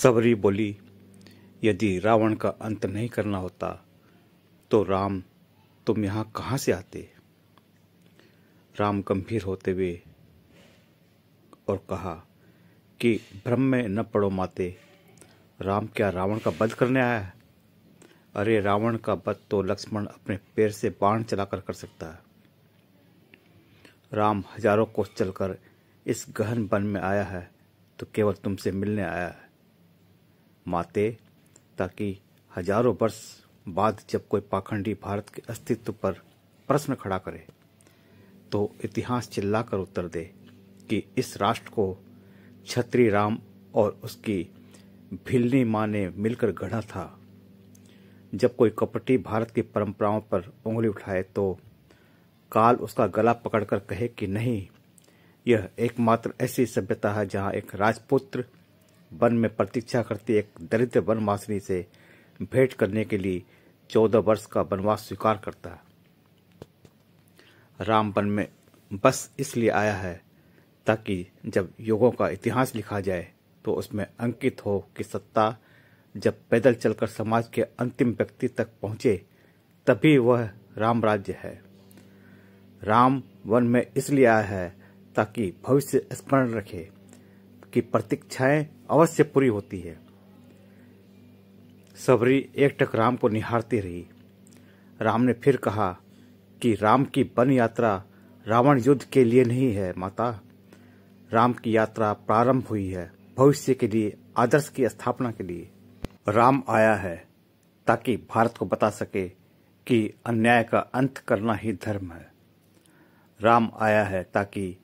सबरी बोली यदि रावण का अंत नहीं करना होता तो राम तुम यहाँ कहाँ से आते राम गंभीर होते हुए और कहा कि भ्रम में न पड़ो माते राम क्या रावण का वध करने आया है अरे रावण का वध तो लक्ष्मण अपने पैर से बाण चलाकर कर सकता है राम हजारों कोस चलकर इस गहन वन में आया है तो केवल तुमसे मिलने आया है माते ताकि हजारों वर्ष बाद जब कोई पाखंडी भारत के अस्तित्व पर प्रश्न खड़ा करे तो इतिहास चिल्लाकर उत्तर दे कि इस राष्ट्र को छत्री राम और उसकी भिलनी माँ ने मिलकर गढ़ा था जब कोई कपटी भारत की परंपराओं पर उंगली उठाए तो काल उसका गला पकड़कर कहे कि नहीं यह एकमात्र ऐसी सभ्यता है जहां एक राजपुत्र वन में प्रतीक्षा करती एक दरिद्र वनवासिनी से भेंट करने के लिए चौदह वर्ष का वनवास स्वीकार करता राम वन में बस इसलिए आया है ताकि जब युगों का इतिहास लिखा जाए तो उसमें अंकित हो कि सत्ता जब पैदल चलकर समाज के अंतिम व्यक्ति तक पहुंचे तभी वह राम राज्य है राम वन में इसलिए आया है ताकि भविष्य स्मरण रखे की प्रतीक्षाएं अवश्य पूरी होती है सबरी एकटक राम को निहारती रही राम ने फिर कहा कि राम की वन यात्रा रावण युद्ध के लिए नहीं है माता राम की यात्रा प्रारंभ हुई है भविष्य के लिए आदर्श की स्थापना के लिए राम आया है ताकि भारत को बता सके कि अन्याय का अंत करना ही धर्म है राम आया है ताकि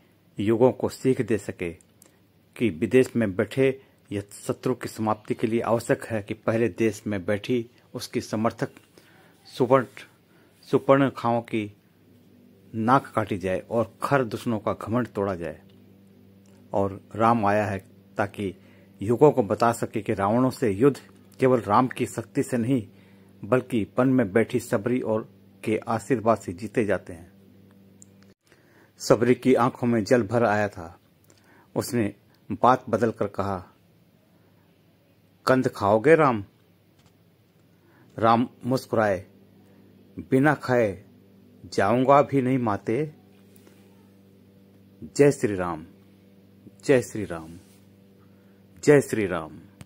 युगों को सीख दे सके कि विदेश में बैठे यह शत्रु की समाप्ति के लिए आवश्यक है कि पहले देश में बैठी उसकी समर्थक सुपर्ण सुपर्ण खाओं की नाक काटी जाए और खर दुश्मनों का घमंड तोड़ा जाए और राम आया है ताकि युगों को बता सके कि रावणों से युद्ध केवल राम की शक्ति से नहीं बल्कि पन में बैठी सबरी और के आशीर्वाद से जीते जाते हैं सबरी की आंखों में जल भर आया था उसने बात बदल कर कहा कंद खाओगे राम राम मुस्कुराए बिना खाए जाऊंगा भी नहीं माते जय श्री राम जय श्री राम जय श्री राम